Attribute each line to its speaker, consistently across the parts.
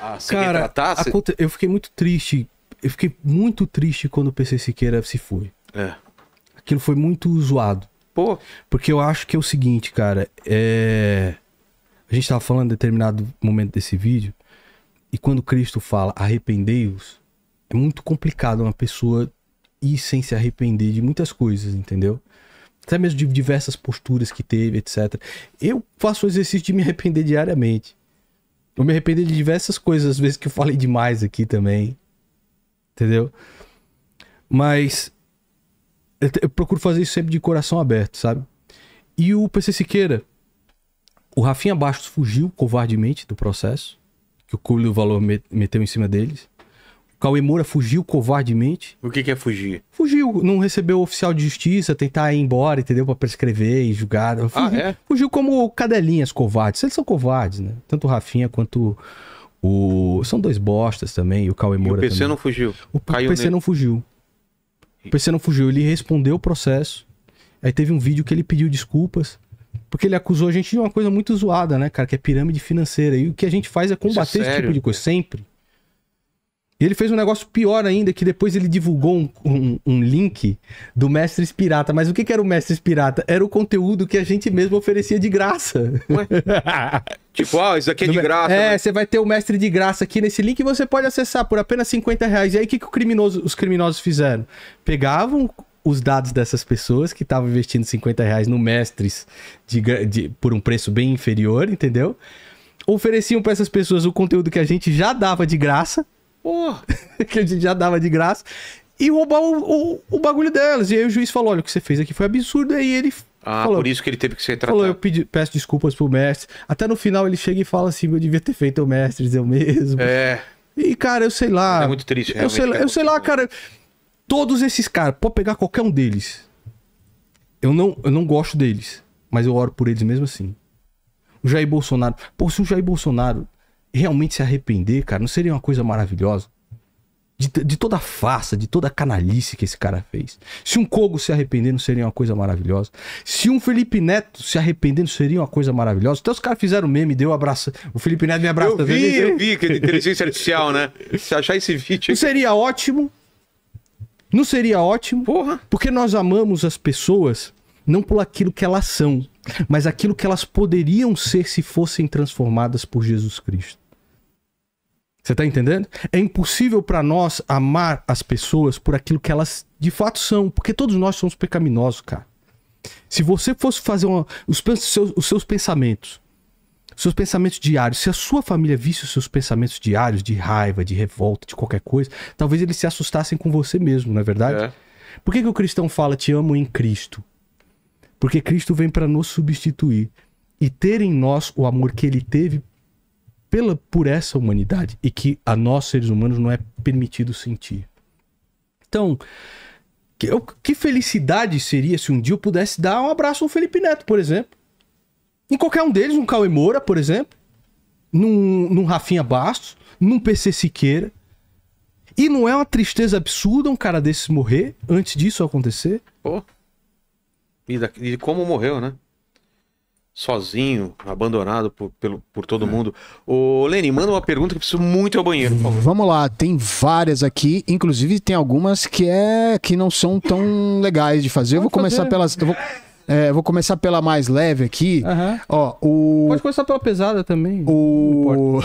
Speaker 1: a se Cara, Eu fiquei muito triste. Eu fiquei muito triste quando o PC Siqueira se foi. É. Aquilo foi muito zoado. Pô. Porque eu acho que é o seguinte, cara. É... A gente tava falando em determinado momento desse vídeo. E quando Cristo fala arrependei-os, é muito complicado uma pessoa ir sem se arrepender de muitas coisas, entendeu? Até mesmo de diversas posturas que teve, etc. Eu faço o exercício de me arrepender diariamente. Eu me arrependo de diversas coisas, às vezes que eu falei demais aqui também. Entendeu? Mas eu, eu procuro fazer isso sempre de coração aberto, sabe? E o PC Siqueira, o Rafinha Bastos fugiu covardemente do processo que o Cúlio Valor meteu em cima deles. Cauê Moura fugiu covardemente. O que, que é fugir? Fugiu, não recebeu oficial de justiça, tentar ir embora, entendeu? Pra prescrever e julgar. Fugiu, ah, é? fugiu como cadelinhas covardes. Eles são covardes, né? Tanto o Rafinha quanto o. São dois bostas também, e o Cauê Moura. E o PC também. não fugiu. O, Caiu o PC nele. não fugiu. O PC não fugiu. Ele respondeu o processo. Aí teve um vídeo que ele pediu desculpas. Porque ele acusou a gente de uma coisa muito zoada, né, cara? Que é pirâmide financeira. E o que a gente faz é, é combater é esse tipo de coisa, sempre. E ele fez um negócio pior ainda, que depois ele divulgou um, um, um link do Mestres Pirata. Mas o que, que, era o Mestres Pirata? Era o conteúdo que a gente mesmo oferecia de graça. tipo, ah, isso aqui é de graça. É, né? você vai ter o Mestre de graça aqui nesse link e você pode acessar por apenas 50 reais. E aí, o que, que criminoso, os criminosos fizeram? Pegavam os dados dessas pessoas que estavam investindo 50 reais no Mestres de, de, por um preço bem inferior, entendeu? Ofereciam para essas pessoas o conteúdo que a gente já dava de graça que a gente já dava de graça, e roubar o, o, o bagulho delas. E aí o juiz falou: olha, o que você fez aqui foi absurdo. E aí ele ah, falou, por isso que ele teve que ser tratado. Falou, eu pedi, peço desculpas pro mestre. Até no final ele chega e fala assim: eu devia ter feito o mestre, eu mesmo. É. E, cara, eu sei lá. É muito triste, realmente. Eu sei, eu sei lá, cara. Todos esses caras, pode pegar qualquer um deles. Eu não, eu não gosto deles, mas eu oro por eles mesmo assim. O Jair Bolsonaro. Pô, se o Jair Bolsonaro realmente se arrepender, cara, não seria uma coisa maravilhosa? De, de toda a farsa, de toda a canalice que esse cara fez. Se um Kogo se arrepender, não seria uma coisa maravilhosa. Se um Felipe Neto se arrepender, não seria uma coisa maravilhosa. Até os caras fizeram meme, deu um abraço. O Felipe Neto me abraça Eu vi, eu vi, que é inteligência artificial, né? Se achar esse vídeo. Não seria ótimo? Não seria ótimo? Porra. Porque nós amamos as pessoas não por aquilo que elas são, mas aquilo que elas poderiam ser se fossem transformadas por Jesus Cristo. Você está entendendo? É impossível para nós amar as pessoas por aquilo que elas de fato são, porque todos nós somos pecaminosos, cara. Se você fosse fazer uma, os, seus, os seus pensamentos, seus pensamentos diários, se a sua família visse os seus pensamentos diários de raiva, de revolta, de qualquer coisa, talvez eles se assustassem com você mesmo, não é verdade? É. Por que, que o cristão fala te amo em Cristo? Porque Cristo vem para nos substituir e ter em nós o amor que ele teve pela por essa humanidade e que a nós seres humanos não é permitido sentir. Então, que, que felicidade seria se um dia eu pudesse dar um abraço ao Felipe Neto, por exemplo. Em qualquer um deles, um Cauê Moura, por exemplo, num, num Rafinha Bastos, num PC Siqueira. E não é uma tristeza absurda um cara desse morrer antes disso acontecer? Pô. Oh. E, da, e como morreu, né? Sozinho, abandonado por, pelo, por todo é. mundo. Ô, Leni, manda uma pergunta que preciso muito ao banheiro,
Speaker 2: por favor. Vamos lá, tem várias aqui, inclusive tem algumas que, é, que não são tão legais de fazer. eu vou começar pelas. É, vou começar pela mais leve aqui. Ó, o... Pode começar pela pesada também. O...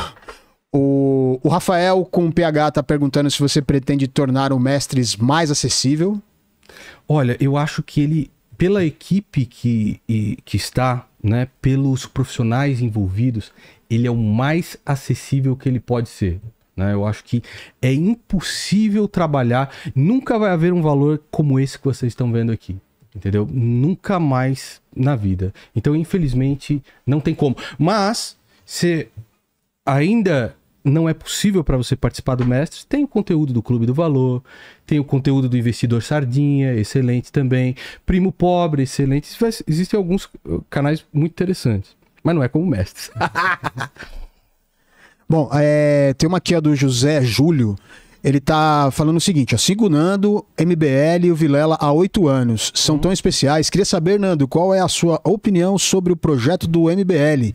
Speaker 2: O, o Rafael com o PH tá perguntando se você pretende tornar o Mestres mais acessível. Olha, eu acho que
Speaker 1: ele pela equipe que, e, que está, né, pelos profissionais envolvidos, ele é o mais acessível que ele pode ser. Né? Eu acho que é impossível trabalhar, nunca vai haver um valor como esse que vocês estão vendo aqui. Entendeu? Nunca mais na vida. Então, infelizmente, não tem como. Mas, se ainda não é possível para você participar do Mestres, tem o conteúdo do Clube do Valor, tem o conteúdo do Investidor Sardinha, excelente também, Primo Pobre, excelente. Existem alguns uh, canais muito interessantes, mas não é como Mestres.
Speaker 2: Bom, é, tem uma aqui do José Júlio. Ele tá falando o seguinte, ó. Sigo Nando, MBL e o Vilela há oito anos. São uhum. tão especiais. Queria saber, Nando, qual é a sua opinião sobre o projeto do MBL?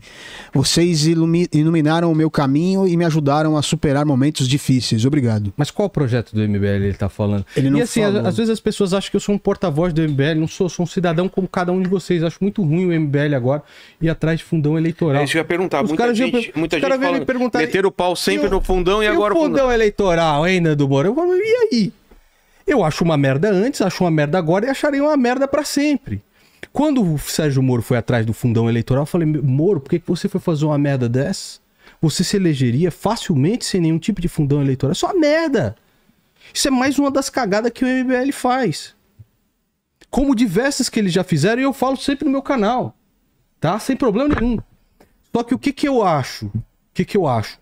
Speaker 2: Vocês ilumi iluminaram o meu caminho e me ajudaram a superar momentos difíceis. Obrigado. Mas qual
Speaker 1: projeto do MBL ele tá falando? Ele não e assim, falou. às vezes as pessoas acham que eu sou um porta-voz do MBL. Não sou, sou um cidadão como cada um de vocês. Acho muito ruim o MBL agora ir atrás de fundão eleitoral. É isso que eu ia perguntar. Os muita gente, iam, muita gente falando, perguntar, meter o pau sempre eu, no fundão e, e agora o fundão, fundão eleitoral, hein? Reina do falo, E aí? Eu acho uma merda antes, acho uma merda agora e acharei uma merda para sempre. Quando o Sérgio Moro foi atrás do fundão eleitoral, eu falei: Moro, por que você foi fazer uma merda dessa? Você se elegeria facilmente sem nenhum tipo de fundão eleitoral. Só é merda! Isso é mais uma das cagadas que o MBL faz. Como diversas que eles já fizeram, e eu falo sempre no meu canal. Tá? Sem problema nenhum. Só que o que, que eu acho? O que, que eu acho?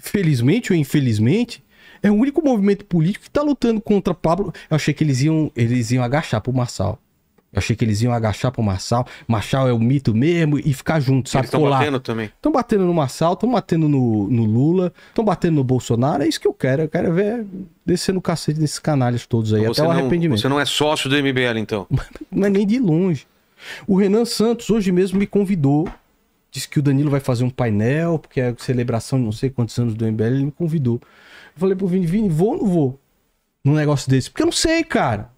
Speaker 1: felizmente ou infelizmente, é o único movimento político que tá lutando contra Pablo. Eu achei que eles iam, eles iam agachar pro Marçal. Eu achei que eles iam agachar pro Marçal. Marçal é o mito mesmo e ficar junto, sabe? Estão batendo também. Estão batendo no Marçal, estão batendo no, no Lula, estão batendo no Bolsonaro. É isso que eu quero. Eu quero ver descendo o cacete desses canalhas todos aí, então, até o não, arrependimento. Você não é sócio do MBL, então? Não é nem de longe. O Renan Santos hoje mesmo me convidou disse que o Danilo vai fazer um painel, porque é celebração de não sei quantos anos do MBL, ele me convidou. Eu falei pro Vini, Vini, vou ou não vou? Num negócio desse? Porque eu não sei, cara.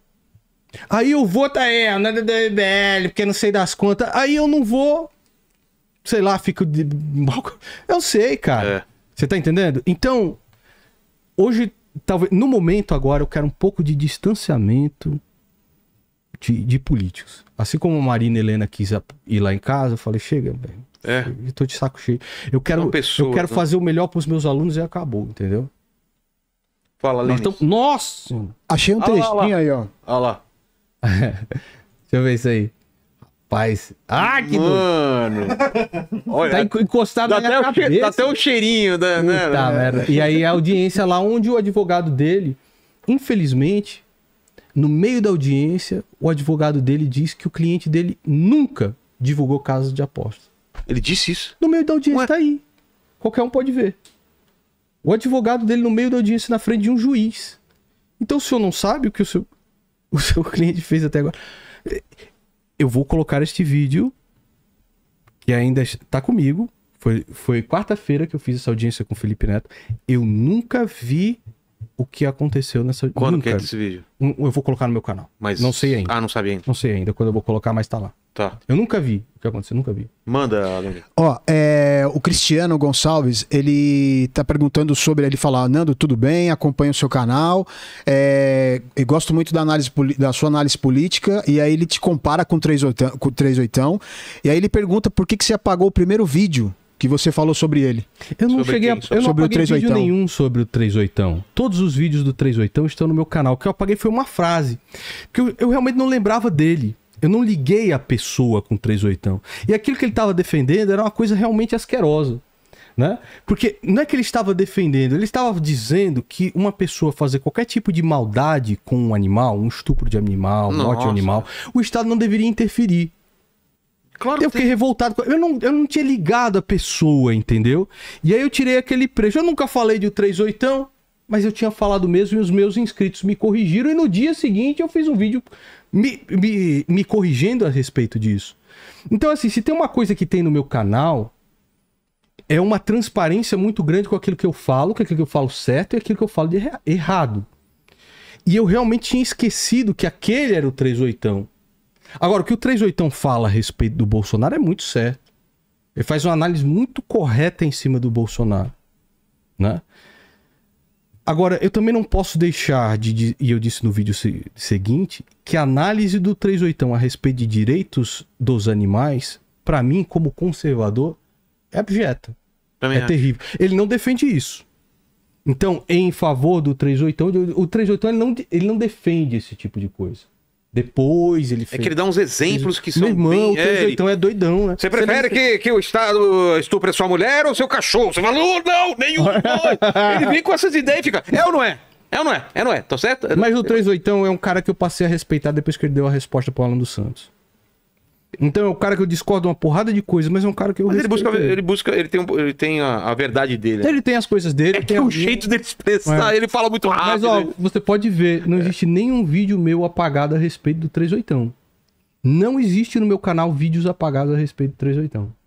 Speaker 1: Aí eu vou, tá é, nada é do MBL, porque não sei das contas. Aí eu não vou, sei lá, fico de mal. Eu sei, cara. É. Você é. tá entendendo? Então, hoje, talvez, no momento agora, eu quero um pouco de distanciamento de, de políticos. Assim como a Marina Helena quis ir lá em casa, eu falei, chega, velho é. Eu tô de saco cheio. Eu quero, pessoa, eu quero né? fazer o melhor pros meus alunos e acabou, entendeu? Fala, Lenin. Então, nossa! Achei um ah, trechinho lá, lá. aí, ó. Olha lá. Deixa eu ver isso aí. Rapaz. Ah, que Mano! Olha, tá encostado na minha cabeça. até o cheirinho, da, né? Tá, merda. E aí a audiência lá onde o advogado dele, infelizmente, no meio da audiência, o advogado dele diz que o cliente dele nunca divulgou casos de aposta. Ele disse isso? No meio da audiência, Ué? tá aí. Qualquer um pode ver. O advogado dele no meio da audiência, na frente de um juiz. Então, o senhor não sabe o que o seu, o seu cliente fez até agora? Eu vou colocar este vídeo, que ainda está comigo. Foi, foi quarta-feira que eu fiz essa audiência com o Felipe Neto. Eu nunca vi o que aconteceu nessa Quando nunca. que é esse vídeo? Eu vou colocar no meu canal. Mas... Não sei ainda. Ah, não sabe ainda. Não sei ainda. Quando eu vou colocar, mas tá lá. Tá. Eu nunca vi o que aconteceu, nunca vi. Manda, Alan.
Speaker 2: Ó, é, o Cristiano Gonçalves, ele tá perguntando sobre, ele fala, Nando, tudo bem, acompanho o seu canal, é, eu gosto muito da, análise, da sua análise política, e aí ele te compara com o 38, com e aí ele pergunta por que, que você apagou o primeiro vídeo que você falou sobre ele. Eu não sobre cheguei quem? a sobre eu não apaguei o vídeo
Speaker 1: nenhum sobre o 38. Todos os vídeos do 38 estão no meu canal. O que eu apaguei foi uma frase. Que eu, eu realmente não lembrava dele. Eu não liguei a pessoa com três oitão. E aquilo que ele estava defendendo era uma coisa realmente asquerosa. Né? Porque não é que ele estava defendendo, ele estava dizendo que uma pessoa fazer qualquer tipo de maldade com um animal, um estupro de animal, Nossa. morte de animal, o Estado não deveria interferir. Claro eu fiquei tem. revoltado. Eu não, eu não tinha ligado a pessoa, entendeu? E aí eu tirei aquele preço. Eu nunca falei de 38, mas eu tinha falado mesmo e os meus inscritos me corrigiram. E no dia seguinte eu fiz um vídeo me, me, me corrigindo a respeito disso. Então, assim, se tem uma coisa que tem no meu canal, é uma transparência muito grande com aquilo que eu falo, com aquilo que eu falo certo e aquilo que eu falo de errado. E eu realmente tinha esquecido que aquele era o 38. Agora, o que o 38 fala a respeito do Bolsonaro é muito certo. Ele faz uma análise muito correta em cima do Bolsonaro. Né? Agora, eu também não posso deixar de, de, e eu disse no vídeo se, seguinte, que a análise do 38 a respeito de direitos dos animais, para mim, como conservador, é abjeta. Também é acho. terrível. Ele não defende isso. Então, em favor do 38, o 38 ele não, ele não defende esse tipo de coisa. Depois ele é fez. É que ele dá uns exemplos que são. Meu irmão, bem... é, então é doidão, né? Você prefere você que, que o Estado estupre a sua mulher ou seu cachorro? Você fala, oh, não, nenhum. ele vem com essas ideias e fica, é ou não é? É ou não é? É ou não é? Tá certo? Mas o 38 é um cara que eu passei a respeitar depois que ele deu a resposta pro Alan dos Santos. Então é um cara que eu discordo uma porrada de coisa, mas é um cara que eu mas ele busca, ele. busca, ele tem, um, ele tem a, a, verdade dele. Então, ele tem as coisas dele. É que é o jeito dele expressar, é. ele fala muito rápido. Mas ó, né? você pode ver, não é. existe nenhum vídeo meu apagado a respeito do 38. Não existe no meu canal vídeos apagados a respeito do 38.